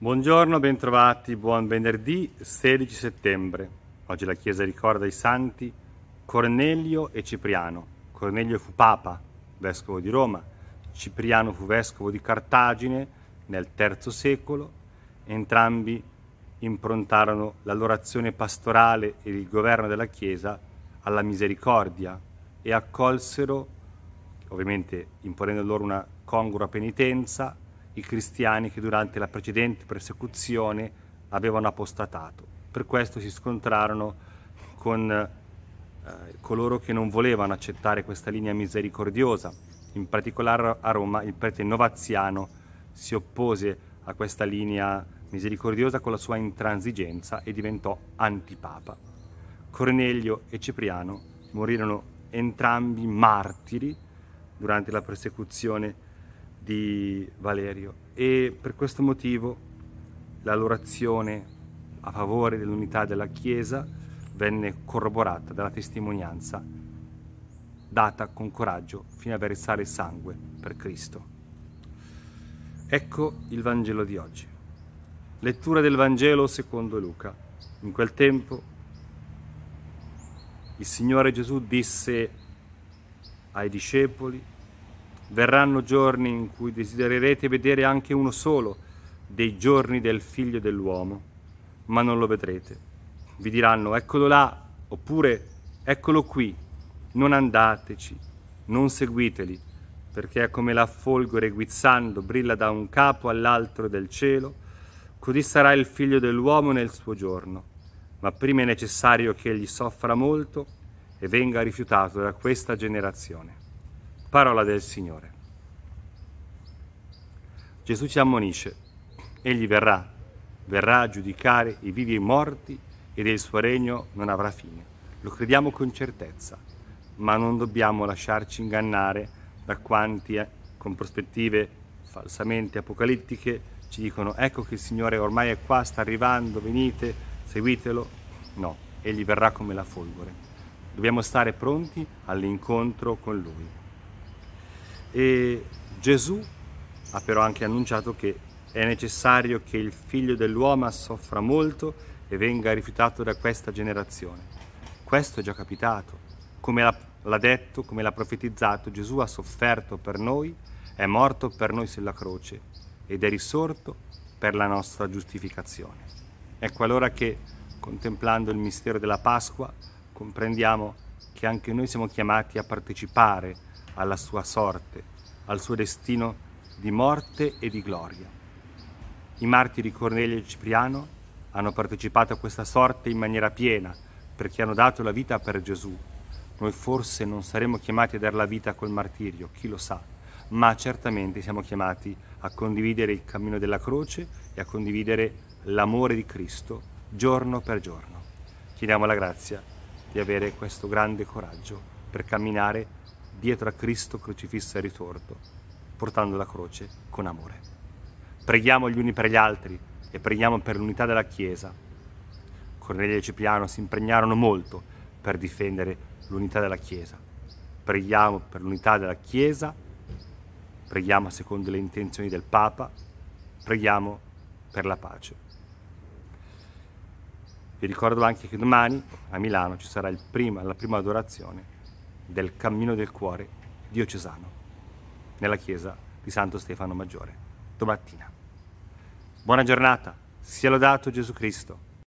Buongiorno, bentrovati, buon venerdì 16 settembre. Oggi la Chiesa ricorda i santi Cornelio e Cipriano. Cornelio fu papa, vescovo di Roma, Cipriano fu vescovo di Cartagine nel III secolo, entrambi improntarono la loro azione pastorale e il governo della Chiesa alla misericordia e accolsero, ovviamente imponendo loro una congrua penitenza, i cristiani che durante la precedente persecuzione avevano apostatato. Per questo si scontrarono con eh, coloro che non volevano accettare questa linea misericordiosa. In particolare a Roma il prete Novaziano si oppose a questa linea misericordiosa con la sua intransigenza e diventò antipapa. Cornelio e Cipriano morirono entrambi martiri durante la persecuzione di Valerio e per questo motivo la loro azione a favore dell'unità della Chiesa venne corroborata dalla testimonianza data con coraggio fino a versare sangue per Cristo. Ecco il Vangelo di oggi. Lettura del Vangelo secondo Luca. In quel tempo il Signore Gesù disse ai discepoli Verranno giorni in cui desidererete vedere anche uno solo dei giorni del figlio dell'uomo, ma non lo vedrete. Vi diranno eccolo là oppure eccolo qui, non andateci, non seguiteli, perché è come la folgore guizzando brilla da un capo all'altro del cielo, così sarà il figlio dell'uomo nel suo giorno. Ma prima è necessario che egli soffra molto e venga rifiutato da questa generazione. Parola del Signore. Gesù ci ammonisce, egli verrà, verrà a giudicare i vivi e i morti ed il suo regno non avrà fine. Lo crediamo con certezza, ma non dobbiamo lasciarci ingannare da quanti eh, con prospettive falsamente apocalittiche ci dicono ecco che il Signore ormai è qua, sta arrivando, venite, seguitelo. No, egli verrà come la folgore. Dobbiamo stare pronti all'incontro con Lui. E Gesù ha però anche annunciato che è necessario che il figlio dell'uomo soffra molto e venga rifiutato da questa generazione. Questo è già capitato. Come l'ha detto, come l'ha profetizzato, Gesù ha sofferto per noi, è morto per noi sulla croce ed è risorto per la nostra giustificazione. Ecco allora che, contemplando il mistero della Pasqua, comprendiamo che anche noi siamo chiamati a partecipare alla sua sorte, al suo destino di morte e di gloria. I martiri Cornelio e Cipriano hanno partecipato a questa sorte in maniera piena perché hanno dato la vita per Gesù. Noi forse non saremo chiamati a dare la vita col martirio, chi lo sa, ma certamente siamo chiamati a condividere il cammino della croce e a condividere l'amore di Cristo giorno per giorno. Chiediamo la grazia di avere questo grande coraggio per camminare dietro a Cristo crocifisso e ritorto, portando la croce con amore. Preghiamo gli uni per gli altri e preghiamo per l'unità della Chiesa. Cornelio e Cipriano si impegnarono molto per difendere l'unità della Chiesa. Preghiamo per l'unità della Chiesa, preghiamo secondo le intenzioni del Papa, preghiamo per la pace. Vi ricordo anche che domani a Milano ci sarà prima, la prima adorazione del Cammino del Cuore diocesano nella chiesa di Santo Stefano Maggiore domattina. Buona giornata, sia lodato Gesù Cristo.